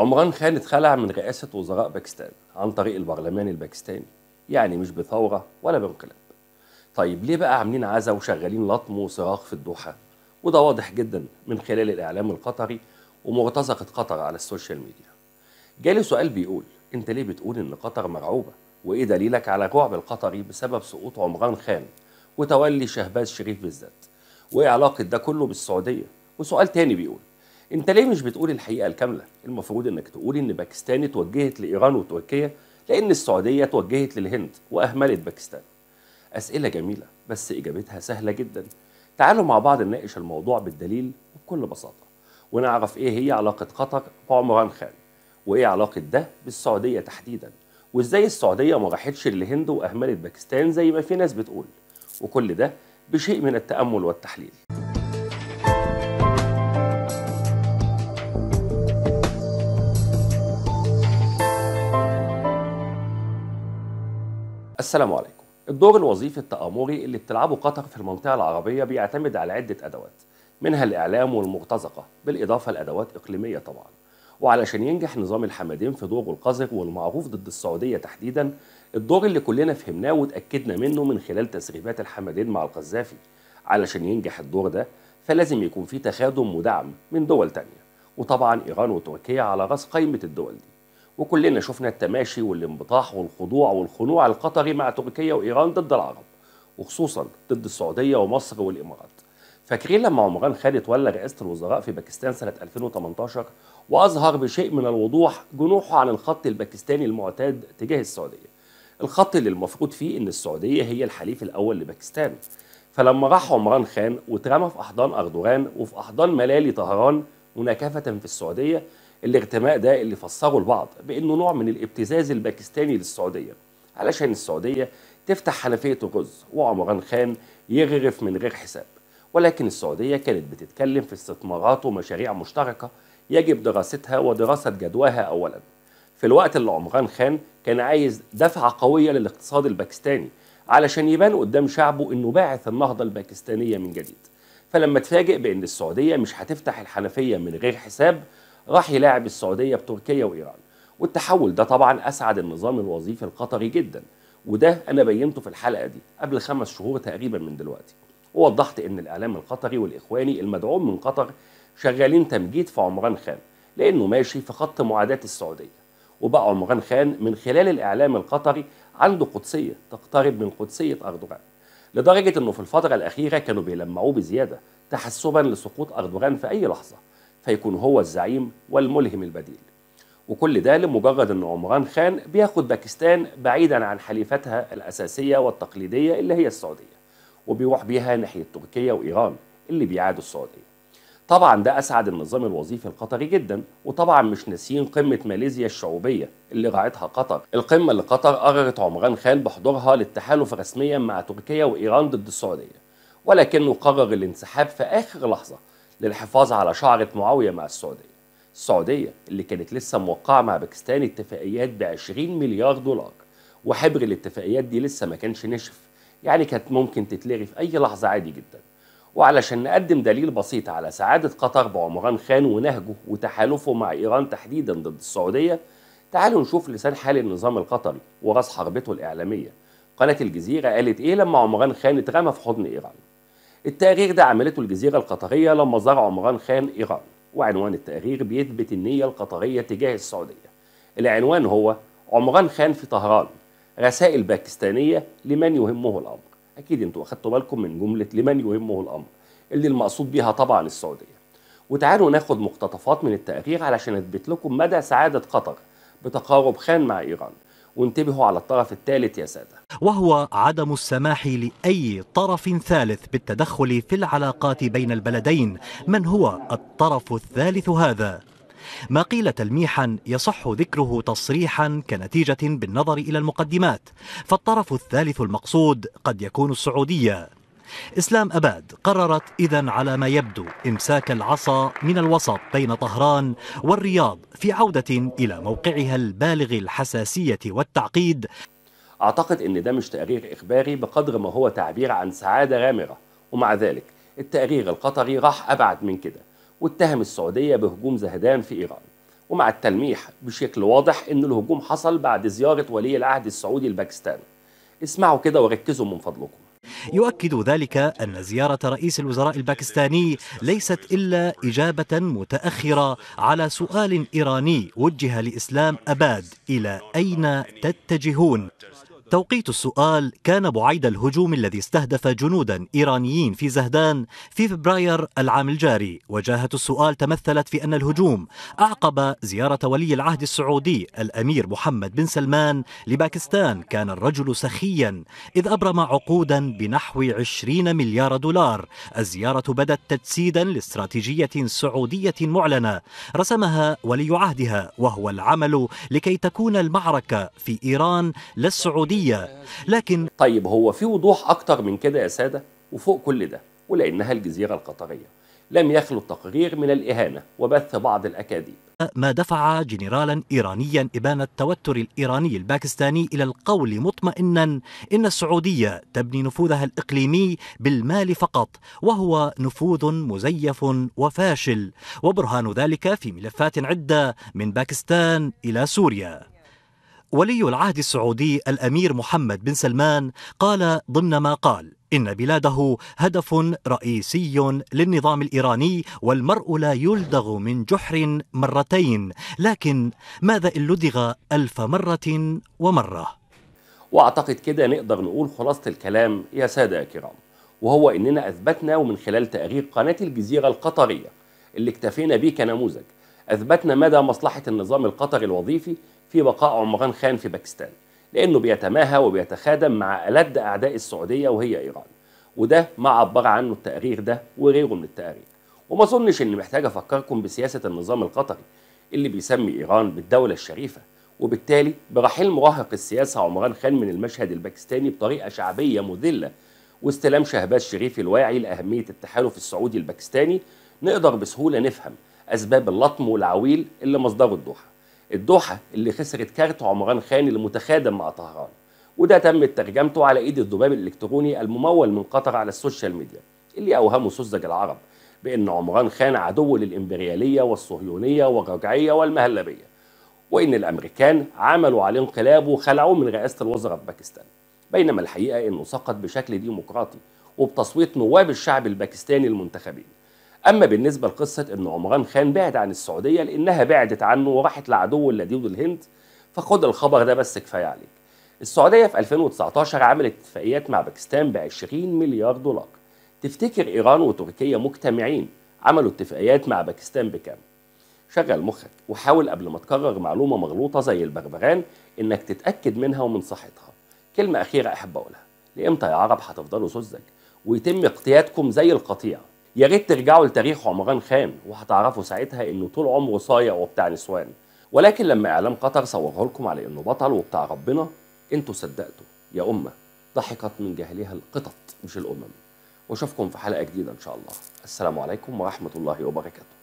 عمران خان اتخلع من رئاسة وزراء باكستان عن طريق البرلمان الباكستاني يعني مش بثورة ولا بانقلاب طيب ليه بقى عاملين عزا وشغالين لطم وصراخ في الدوحة وده واضح جدا من خلال الإعلام القطري ومرتزقة قطر على السوشيال ميديا جالي سؤال بيقول انت ليه بتقول ان قطر مرعوبة وايه دليلك على الرعب القطري بسبب سقوط عمران خان وتولي شهباز شريف بالذات وايه علاقة ده كله بالسعودية وسؤال تاني بيقول انت ليه مش بتقول الحقيقه الكامله المفروض انك تقول ان باكستان اتوجهت لايران وتركيا لان السعوديه اتوجهت للهند واهملت باكستان اسئله جميله بس اجابتها سهله جدا تعالوا مع بعض نناقش الموضوع بالدليل وبكل بساطه ونعرف ايه هي علاقه قطر بعمران خان وايه علاقه ده بالسعوديه تحديدا وازاي السعوديه ما راحتش للهند واهملت باكستان زي ما في ناس بتقول وكل ده بشيء من التامل والتحليل السلام عليكم الدور الوظيفي التآمري اللي بتلعبه قطر في المنطقة العربية بيعتمد على عدة أدوات منها الإعلام والمرتزقة بالإضافة لأدوات إقليمية طبعا وعلشان ينجح نظام الحمدين في دوره القذر والمعروف ضد السعودية تحديدا الدور اللي كلنا فهمناه وتأكدنا منه من خلال تسريبات الحمدين مع القذافي علشان ينجح الدور ده فلازم يكون في تخادم ودعم من دول تانية وطبعا إيران وتركيا على رأس قائمة الدول دي وكلنا شفنا التماشي والانبطاح والخضوع والخنوع القطري مع تركيا وإيران ضد العرب وخصوصا ضد السعودية ومصر والإمارات فاكرين لما عمران خالد تولى رئاسة الوزراء في باكستان سنة 2018 وأظهر بشيء من الوضوح جنوحه عن الخط الباكستاني المعتاد تجاه السعودية الخط اللي المفروض فيه إن السعودية هي الحليف الأول لباكستان فلما راح عمران خان واترمى في أحضان أردوغان وفي أحضان ملالي طهران مناكفة في السعودية الاغتماء ده اللي فسره البعض بانه نوع من الابتزاز الباكستاني للسعوديه علشان السعوديه تفتح حنفيه الرز وعمران خان يغرف من غير حساب ولكن السعوديه كانت بتتكلم في استثمارات ومشاريع مشتركه يجب دراستها ودراسه جدواها اولا في الوقت اللي عمران خان كان عايز دفعه قويه للاقتصاد الباكستاني علشان يبان قدام شعبه انه باعث النهضه الباكستانيه من جديد فلما تفاجئ بان السعوديه مش هتفتح الحنفيه من غير حساب راح يلاعب السعوديه بتركيا وايران والتحول ده طبعا اسعد النظام الوظيفي القطري جدا وده انا بينته في الحلقه دي قبل خمس شهور تقريبا من دلوقتي ووضحت ان الاعلام القطري والاخواني المدعوم من قطر شغالين تمجيد في عمران خان لانه ماشي في خط معاداه السعوديه وبقى عمران خان من خلال الاعلام القطري عنده قدسيه تقترب من قدسيه اردوغان لدرجه انه في الفتره الاخيره كانوا بيلمعوه بزياده تحسبا لسقوط اردوغان في اي لحظه فيكون هو الزعيم والملهم البديل وكل ده لمجرد ان عمران خان بياخد باكستان بعيدا عن حليفتها الاساسيه والتقليديه اللي هي السعوديه وبيروح بيها ناحيه تركيا وايران اللي بيعادوا السعوديه طبعا ده اسعد النظام الوظيفي القطري جدا وطبعا مش ناسيين قمه ماليزيا الشعوبيه اللي راعتها قطر القمه اللي قطر قررت عمران خان بحضورها للتحالف رسميا مع تركيا وايران ضد السعوديه ولكنه قرر الانسحاب في اخر لحظه للحفاظ على شعرة معاوية مع السعودية السعودية اللي كانت لسه موقعة مع باكستان اتفاقيات ب 20 مليار دولار وحبر الاتفاقيات دي لسه ما كانش نشف يعني كانت ممكن تتلغي في أي لحظة عادي جدا وعلشان نقدم دليل بسيط على سعادة قطر بعمران خان ونهجه وتحالفه مع إيران تحديدا ضد السعودية تعالوا نشوف لسان حال النظام القطري وراس حربته الإعلامية قناة الجزيرة قالت إيه لما عمران خان اترمى في حضن إيران التقرير ده عملته الجزيرة القطرية لما زار عمران خان إيران وعنوان التقرير بيثبت النية القطرية تجاه السعودية العنوان هو عمران خان في طهران رسائل باكستانية لمن يهمه الأمر أكيد أنتوا أخدتوا بالكم من جملة لمن يهمه الأمر اللي المقصود بيها طبعا السعودية وتعالوا ناخد مقتطفات من التقرير علشان أثبت لكم مدى سعادة قطر بتقارب خان مع إيران وانتبهوا على الطرف الثالث يا سادة وهو عدم السماح لأي طرف ثالث بالتدخل في العلاقات بين البلدين من هو الطرف الثالث هذا؟ ما قيل تلميحا يصح ذكره تصريحا كنتيجة بالنظر إلى المقدمات فالطرف الثالث المقصود قد يكون السعودية إسلام أباد قررت إذا على ما يبدو إمساك العصا من الوسط بين طهران والرياض في عودة إلى موقعها البالغ الحساسية والتعقيد أعتقد أن ده مش تقرير إخباري بقدر ما هو تعبير عن سعادة غامرة ومع ذلك التقرير القطري راح أبعد من كده واتهم السعودية بهجوم زهدان في إيران ومع التلميح بشكل واضح أن الهجوم حصل بعد زيارة ولي العهد السعودي لباكستان اسمعوا كده وركزوا من فضلكم يؤكد ذلك أن زيارة رئيس الوزراء الباكستاني ليست إلا إجابة متأخرة على سؤال إيراني وجه لإسلام أباد إلى أين تتجهون توقيت السؤال كان بعيد الهجوم الذي استهدف جنودا إيرانيين في زهدان في فبراير العام الجاري وجاهة السؤال تمثلت في أن الهجوم أعقب زيارة ولي العهد السعودي الأمير محمد بن سلمان لباكستان كان الرجل سخيا إذ أبرم عقودا بنحو 20 مليار دولار الزيارة بدت تجسيدا لاستراتيجية سعودية معلنة رسمها ولي عهدها وهو العمل لكي تكون المعركة في إيران للسعودية الحقيقية لكن طيب هو في وضوح أكتر من كده يا سادة وفوق كل ده ولأنها الجزيرة القطرية لم يخلو التقرير من الإهانة وبث بعض الأكاذيب ما دفع جنرالا إيرانيا إبان التوتر الإيراني الباكستاني إلى القول مطمئنا إن السعودية تبني نفوذها الإقليمي بالمال فقط وهو نفوذ مزيف وفاشل وبرهان ذلك في ملفات عدة من باكستان إلى سوريا ولي العهد السعودي الامير محمد بن سلمان قال ضمن ما قال ان بلاده هدف رئيسي للنظام الايراني والمرء لا يلدغ من جحر مرتين لكن ماذا ان لدغ الف مره ومره واعتقد كده نقدر نقول خلاصه الكلام يا ساده يا كرام وهو اننا اثبتنا ومن خلال تقرير قناه الجزيره القطريه اللي اكتفينا به كنموذج اثبتنا مدى مصلحه النظام القطري الوظيفي في بقاء عمران خان في باكستان لأنه بيتماهى وبيتخادم مع ألد أعداء السعودية وهي إيران وده ما عبر عنه التقرير ده وغيره من التقارير وما أظنش إني محتاج أفكركم بسياسة النظام القطري اللي بيسمي إيران بالدولة الشريفة وبالتالي برحيل مراهق السياسة عمران خان من المشهد الباكستاني بطريقة شعبية مذلة واستلام شهباز شريف الواعي لأهمية التحالف السعودي الباكستاني نقدر بسهولة نفهم أسباب اللطم والعويل اللي مصدره الدوحة الدوحة اللي خسرت كارت عمران خان المتخادم مع طهران وده تمت ترجمته على ايد الذباب الالكتروني الممول من قطر على السوشيال ميديا اللي اوهمه سذج العرب بان عمران خان عدو للامبرياليه والصهيونيه والرجعيه والمهلبيه وان الامريكان عملوا عليه انقلاب وخلعوه من رئاسه الوزراء في باكستان بينما الحقيقه انه سقط بشكل ديمقراطي وبتصويت نواب الشعب الباكستاني المنتخبين اما بالنسبه لقصه ان عمران خان بعد عن السعوديه لانها بعدت عنه وراحت لعدو اللدود الهند فخد الخبر ده بس كفايه عليك السعوديه في 2019 عملت اتفاقيات مع باكستان ب 20 مليار دولار تفتكر ايران وتركيا مجتمعين عملوا اتفاقيات مع باكستان بكام شغل مخك وحاول قبل ما تكرر معلومه مغلوطه زي البربران انك تتاكد منها ومن صحتها كلمه اخيره احب اقولها لامتى يا عرب هتفضلوا سذج ويتم اقتيادكم زي القطيع يا ريت ترجعوا لتاريخ عمران خان وهتعرفوا ساعتها انه طول عمره صايع وبتاع نسوان ولكن لما اعلام قطر صوره لكم على انه بطل وبتاع ربنا انتوا صدقتوا يا امه ضحكت من جهلها القطط مش الامم واشوفكم في حلقه جديده ان شاء الله السلام عليكم ورحمه الله وبركاته